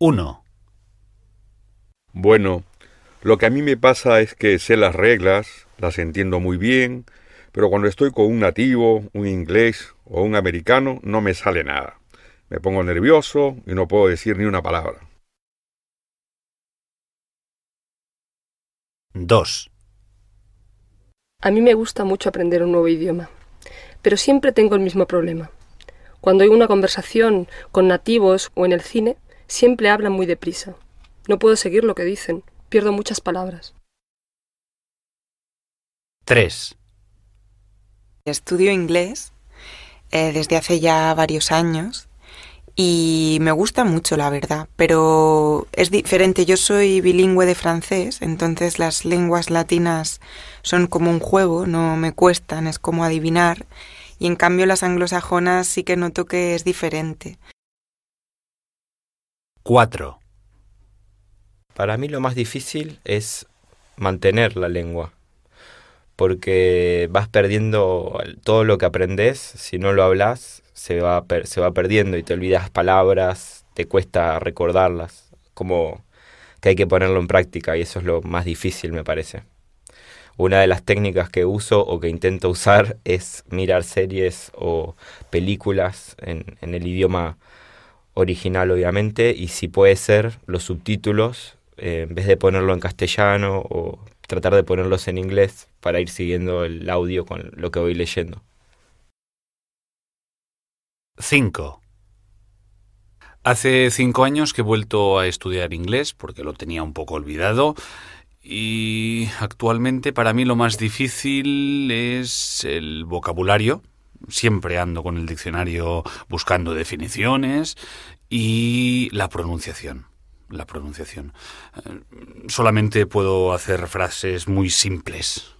1. Bueno, lo que a mí me pasa es que sé las reglas, las entiendo muy bien, pero cuando estoy con un nativo, un inglés o un americano, no me sale nada. Me pongo nervioso y no puedo decir ni una palabra. 2. A mí me gusta mucho aprender un nuevo idioma, pero siempre tengo el mismo problema. Cuando hay una conversación con nativos o en el cine, Siempre hablan muy deprisa. No puedo seguir lo que dicen. Pierdo muchas palabras. 3. Estudio inglés eh, desde hace ya varios años y me gusta mucho, la verdad, pero es diferente. Yo soy bilingüe de francés, entonces las lenguas latinas son como un juego, no me cuestan, es como adivinar. Y en cambio las anglosajonas sí que noto que es diferente. 4. Para mí lo más difícil es mantener la lengua, porque vas perdiendo todo lo que aprendes, si no lo hablas, se va, perdiendo y te olvidas palabras, te cuesta recordarlas, como que hay que ponerlo en práctica y eso es lo más difícil me parece. Una de las técnicas que uso o que intento usar es mirar series o películas en el idioma original obviamente, y si puede ser, los subtítulos, eh, en vez de ponerlo en castellano o tratar de ponerlos en inglés para ir siguiendo el audio con lo que voy leyendo. 5. Hace cinco años que he vuelto a estudiar inglés porque lo tenía un poco olvidado y actualmente para mí lo más difícil es el vocabulario siempre ando con el diccionario buscando definiciones y la pronunciación. La pronunciación. Eh, solamente puedo hacer frases muy simples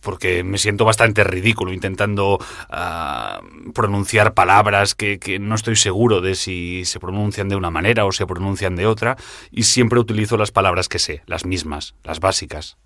porque me siento bastante ridículo intentando ah, pronunciar palabras que, que, no estoy seguro de si se pronuncian de una manera o se pronuncian de otra, y siempre utilizo las palabras que sé, las mismas, las básicas.